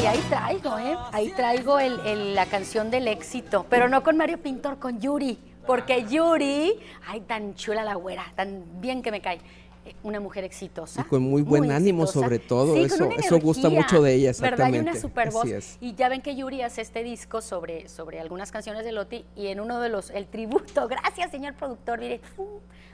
Y ahí traigo, ¿eh? Ahí traigo la canción del éxito, pero no con Mario Pintor, con Yuri. Porque Yuri, ay, tan chula la güera, tan bien que me cae una mujer exitosa. Y con muy buen ánimo sobre todo, eso, eso gusta mucho de ella, exactamente. ¿verdad? Y una super voz. Y ya ven que Yuri hace este disco sobre, sobre algunas canciones de Loti y en uno de los, el tributo, gracias señor productor, mire,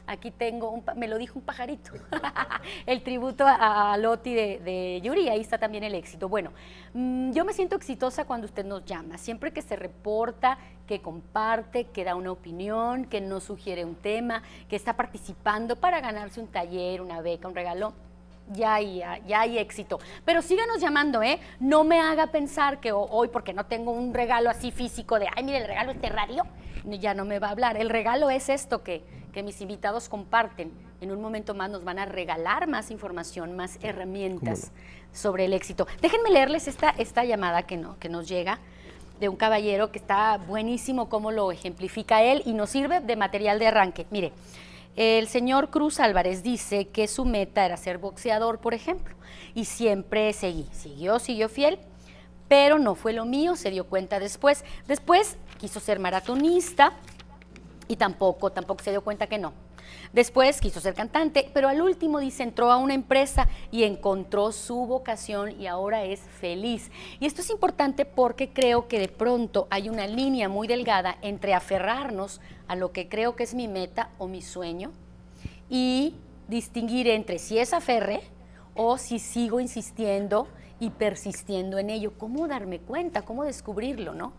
aquí tengo, un, me lo dijo un pajarito, el tributo a, a Loti de, de, Yuri, ahí está también el éxito. Bueno, mm, yo me siento exitosa cuando usted nos llama, siempre que se reporta, que comparte, que da una opinión, que nos sugiere un tema, que está participando para ganarse un taller, una beca, un regalo. Ya hay, ya hay éxito. Pero síganos llamando, ¿eh? No me haga pensar que hoy, porque no tengo un regalo así físico de, ay, mire, el regalo este radio, ya no me va a hablar. El regalo es esto que, mis invitados comparten. En un momento más nos van a regalar más información, más herramientas sobre el éxito. Déjenme leerles esta, esta llamada que, no, que nos llega de un caballero que está buenísimo como lo ejemplifica él y nos sirve de material de arranque. Mire, el señor Cruz Álvarez dice que su meta era ser boxeador, por ejemplo, y siempre seguí, siguió, siguió fiel, pero no fue lo mío, se dio cuenta después. Después quiso ser maratonista y tampoco, tampoco se dio cuenta que no. Después quiso ser cantante, pero al último dice entró a una empresa y encontró su vocación y ahora es feliz. Y esto es importante porque creo que de pronto hay una línea muy delgada entre aferrarnos a lo que creo que es mi meta o mi sueño y distinguir entre si es aferre o si sigo insistiendo y persistiendo en ello. ¿Cómo darme cuenta? ¿Cómo descubrirlo, no?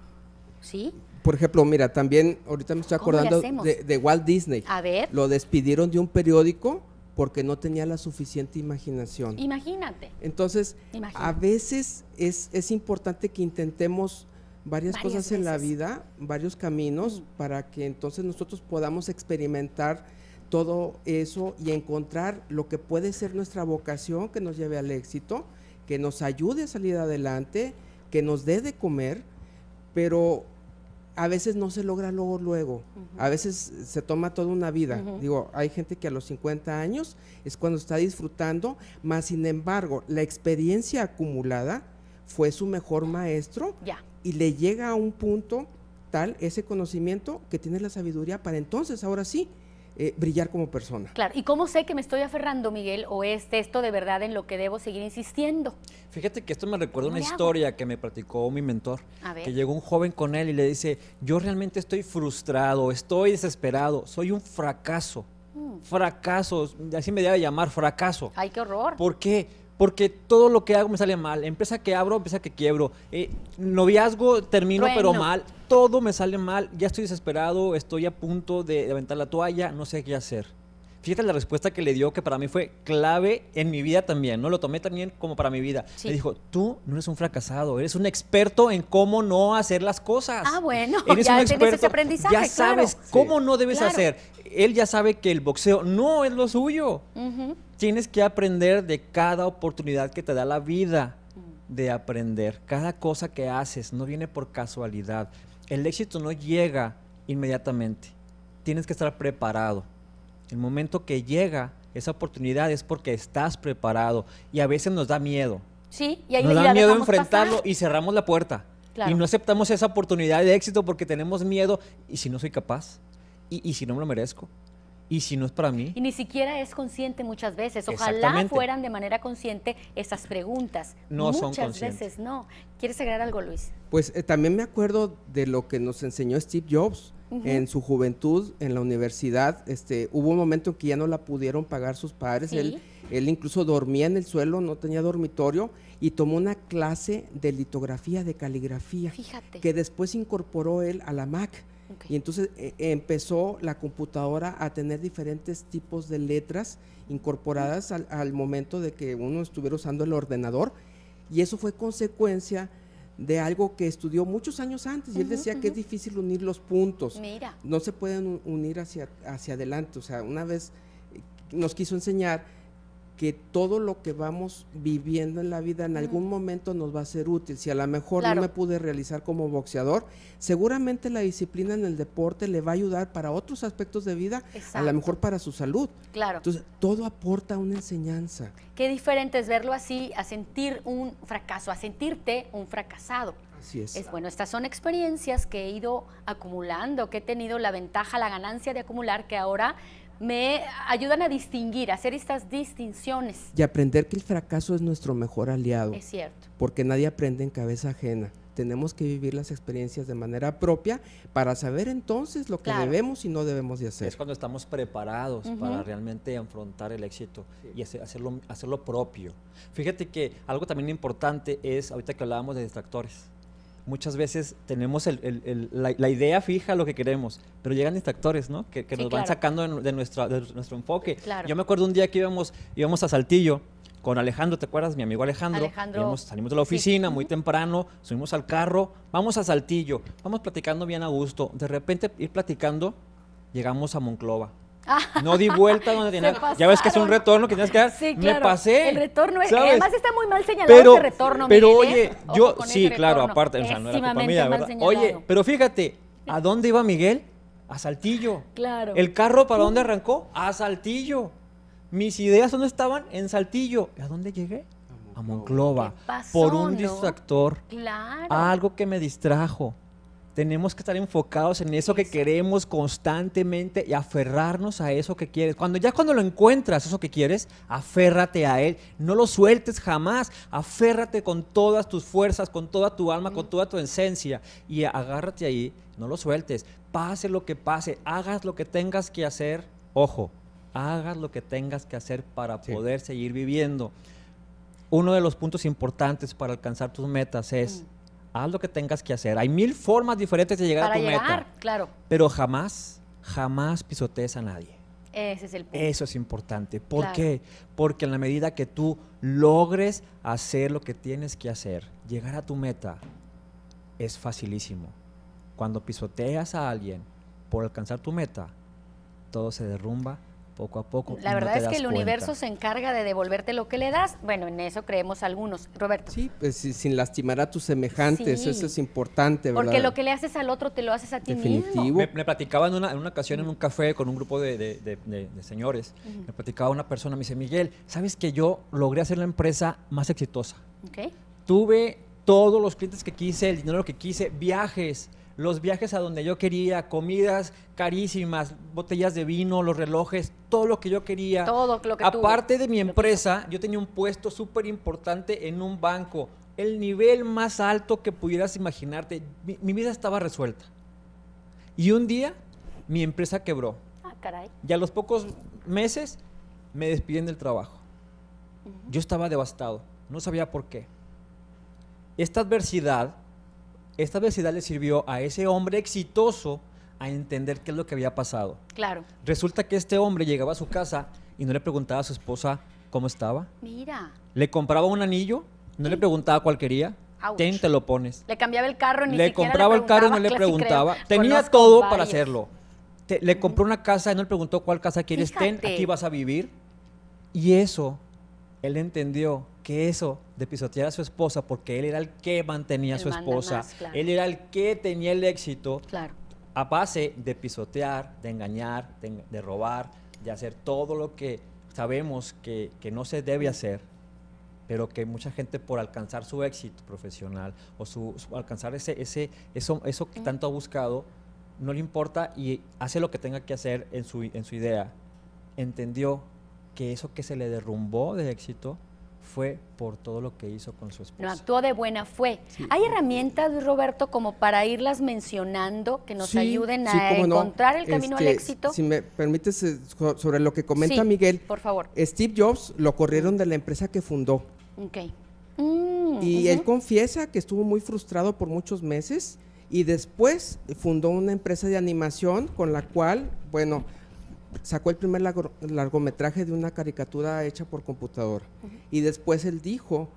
¿Sí? por ejemplo, mira, también ahorita me estoy acordando de, Walt Disney. A ver. Lo despidieron de un periódico porque no tenía la suficiente imaginación. Imagínate. Entonces, a veces es, importante que intentemos varias, cosas en la vida, varios caminos, para que entonces nosotros podamos experimentar todo eso y encontrar lo que puede ser nuestra vocación que nos lleve al éxito, que nos ayude a salir adelante, que nos dé de comer, pero a veces no se logra luego, luego. A veces se toma toda una vida. Digo, hay gente que a los 50 años es cuando está disfrutando, más sin embargo, la experiencia acumulada fue su mejor maestro y le llega a un punto tal ese conocimiento que tiene la sabiduría para entonces, ahora sí, eh, brillar como persona. Claro, ¿y cómo sé que me estoy aferrando, Miguel, o es esto de verdad en lo que debo seguir insistiendo? Fíjate que esto me recuerda una historia que me platicó mi mentor, A ver. que llegó un joven con él y le dice, yo realmente estoy frustrado, estoy desesperado, soy un fracaso, mm. fracaso, así me debe llamar fracaso. Ay, qué horror. ¿Por qué? porque todo lo que hago me sale mal. Empresa que abro, empresa que quiebro. Eh, noviazgo termino, pero mal. Todo me sale mal. Ya estoy desesperado, estoy a punto de, aventar la toalla, no sé qué hacer. Fíjate la respuesta que le dio, que para mí fue clave en mi vida también, ¿no? Lo tomé también como para mi vida. Le dijo, tú no eres un fracasado, eres un experto en cómo no hacer las cosas. Ah, bueno, ya tienes ese aprendizaje, Ya sabes cómo no debes hacer. Él ya sabe que el boxeo no es lo suyo tienes que aprender de cada oportunidad que te da la vida mm. de aprender. Cada cosa que haces no viene por casualidad. El éxito no llega inmediatamente. Tienes que estar preparado. El momento que llega esa oportunidad es porque estás preparado y a veces nos da miedo. Sí, y ahí nos da miedo enfrentarlo y cerramos la puerta. Y no aceptamos esa oportunidad de éxito porque tenemos miedo y si no soy capaz y si no me lo merezco. ¿Y si no es para mí? Y ni siquiera es consciente muchas veces. Ojalá fueran de manera consciente esas preguntas. No son conscientes. veces no. ¿Quieres agregar algo, Luis? Pues eh, también me acuerdo de lo que nos enseñó Steve Jobs. En su juventud, en la universidad, este, hubo un momento en que ya no la pudieron pagar sus padres. Él, él incluso dormía en el suelo, no tenía dormitorio, y tomó una clase de litografía, de caligrafía, Fíjate. que después incorporó él a la Mac. Y entonces eh, empezó la computadora a tener diferentes tipos de letras incorporadas al, momento de que uno estuviera usando el ordenador. Y eso fue consecuencia de algo que estudió muchos años antes. Y él decía que es difícil unir los puntos. Mira. No se pueden unir hacia, hacia adelante. O sea, una vez eh, nos quiso enseñar que todo lo que vamos viviendo en la vida en algún momento nos va a ser útil. Si a lo mejor no me pude realizar como boxeador, seguramente la disciplina en el deporte le va a ayudar para otros aspectos de vida, a lo mejor para su salud. Claro. Entonces, todo aporta una enseñanza. Qué diferente es verlo así, a sentir un fracaso, a sentirte un fracasado. Así es. Bueno, estas son experiencias que he ido acumulando, que he tenido la ventaja, la ganancia de acumular, que ahora me ayudan a distinguir, a hacer estas distinciones. Y aprender que el fracaso es nuestro mejor aliado. Es cierto. Porque nadie aprende en cabeza ajena. Tenemos que vivir las experiencias de manera propia para saber entonces lo que debemos y no debemos de hacer. Es cuando estamos preparados para realmente afrontar el éxito y hacerlo, hacerlo propio. Fíjate que algo también importante es, ahorita que hablábamos de distractores, muchas veces tenemos la, idea fija, lo que queremos, pero llegan distractores, ¿no? Que, nos van sacando de, nuestro enfoque. Yo me acuerdo un día que íbamos, íbamos a Saltillo con Alejandro, ¿te acuerdas? Mi amigo Alejandro. salimos de la oficina muy temprano, subimos al carro, vamos a Saltillo, vamos platicando bien a gusto. De repente, ir platicando, llegamos a Monclova. No di vuelta donde tenía. Ya ves que es un retorno que tienes que dar. Sí, Me pasé. El retorno es. que Además está muy mal señalado pero, retorno. Pero oye, ¿eh? yo. Sí, claro, aparte. no Oye, pero fíjate, ¿a dónde iba Miguel? A Saltillo. Claro. ¿El carro para dónde uh. arrancó? A Saltillo. Mis ideas, ¿dónde estaban? En Saltillo. ¿Y a dónde llegué? A Monclova. por un distractor. Claro. Algo que me distrajo. Tenemos que estar enfocados en eso que queremos constantemente y aferrarnos a eso que quieres. Cuando ya cuando lo encuentras, eso que quieres, aférrate a él. No lo sueltes jamás. Aférrate con todas tus fuerzas, con toda tu alma, con toda tu esencia y agárrate ahí. No lo sueltes. Pase lo que pase, hagas lo que tengas que hacer. Ojo, hagas lo que tengas que hacer para poder seguir viviendo. Uno de los puntos importantes para alcanzar tus metas es mm haz lo que tengas que hacer. Hay mil formas diferentes de llegar a tu llegar, meta. claro. Pero jamás, jamás pisotees a nadie. Ese es el punto. Eso es importante. ¿Por qué? Porque en la medida que tú logres hacer lo que tienes que hacer, llegar a tu meta, es facilísimo. Cuando pisoteas a alguien por alcanzar tu meta, todo se derrumba poco a poco. La verdad es que el universo se encarga de devolverte lo que le das. Bueno, en eso creemos algunos. Roberto. Sí, pues, sin lastimar a tus semejantes, eso es importante, ¿verdad? Porque lo que le haces al otro te lo haces a ti Definitivo. mismo. Me, me en una, en una ocasión en un café con un grupo de, señores, me platicaba una persona, me dice, Miguel, ¿sabes que yo logré hacer la empresa más exitosa? Okay. Tuve todos los clientes que quise, el dinero que quise, viajes, los viajes a donde yo quería, comidas carísimas, botellas de vino, los relojes, todo lo que yo quería. Todo lo que Aparte de mi empresa, yo tenía un puesto súper importante en un banco, el nivel más alto que pudieras imaginarte. Mi, vida estaba resuelta. Y un día mi empresa quebró. Ah, caray. Y a los pocos meses me despiden del trabajo. Yo estaba devastado, no sabía por qué. Esta adversidad esta obesidad le sirvió a ese hombre exitoso a entender qué es lo que había pasado. Claro. Resulta que este hombre llegaba a su casa y no le preguntaba a su esposa cómo estaba. Mira. Le compraba un anillo, no le preguntaba cuál quería. te lo pones. Le cambiaba el carro, ni le compraba el carro, no le preguntaba. Tenía todo para hacerlo. le compró una casa y no le preguntó cuál casa quieres. Fíjate. aquí vas a vivir. Y eso, él entendió que eso de pisotear a su esposa, porque él era el que mantenía a su esposa, él era el que tenía el éxito, claro. a base de pisotear, de engañar, de, robar, de hacer todo lo que sabemos que, que no se debe hacer, pero que mucha gente por alcanzar su éxito profesional o su alcanzar ese, ese, eso, eso que tanto ha buscado, no le importa y hace lo que tenga que hacer en su, en su idea. Entendió que eso que se le derrumbó de éxito fue por todo lo que hizo con su esposa. No actuó de buena fue. Hay herramientas, Roberto, como para irlas mencionando que nos ayuden a encontrar el camino al este, éxito. Si me permites, eh, sobre lo que comenta Miguel. Por favor. Steve Jobs lo corrieron de la empresa que fundó. Ok. y mm, él confiesa que estuvo muy frustrado por muchos meses y después fundó una empresa de animación con la cual, bueno, sacó el primer largometraje de una caricatura hecha por computadora. Y después él dijo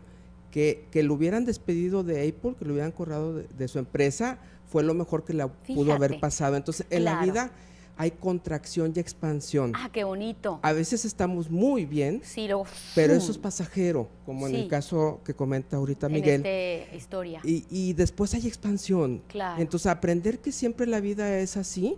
que, lo hubieran despedido de Apple, que lo hubieran corrado de, su empresa, fue lo mejor que le pudo haber pasado. Entonces, en la vida hay contracción y expansión. Ah, qué bonito. A veces estamos muy bien, sí, pero eso es pasajero, como en el caso que comenta ahorita en Miguel. historia. Y, después hay expansión. Entonces, aprender que siempre la vida es así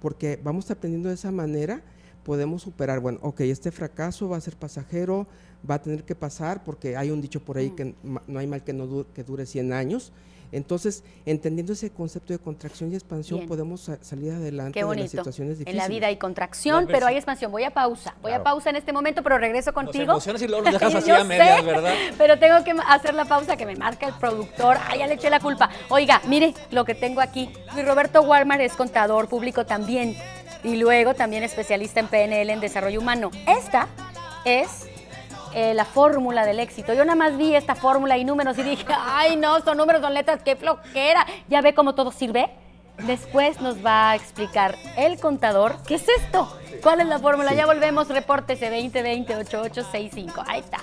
porque vamos aprendiendo de esa manera, podemos superar, bueno, ok, este fracaso va a ser pasajero, va a tener que pasar, porque hay un dicho por ahí mm. que no hay mal que no dure, que dure 100 años, entonces, entendiendo ese concepto de contracción y expansión, podemos salir adelante en situaciones difíciles. En la vida hay contracción, pero hay expansión. Voy a pausa, voy a pausa en este momento, pero regreso contigo. emociones y luego dejas así a medias, ¿verdad? Pero tengo que hacer la pausa que me marca el productor. Ay, ya le eché la culpa. Oiga, mire lo que tengo aquí. Luis Roberto Walmart es contador público también y luego también especialista en PNL en desarrollo humano. Esta es eh, la fórmula del éxito. Yo nada más vi esta fórmula y números y dije, ay no, son números, son letras, qué flojera. Ya ve cómo todo sirve. Después nos va a explicar el contador qué es esto, cuál es la fórmula. Ya volvemos, reporte 2020 8865. Ahí está.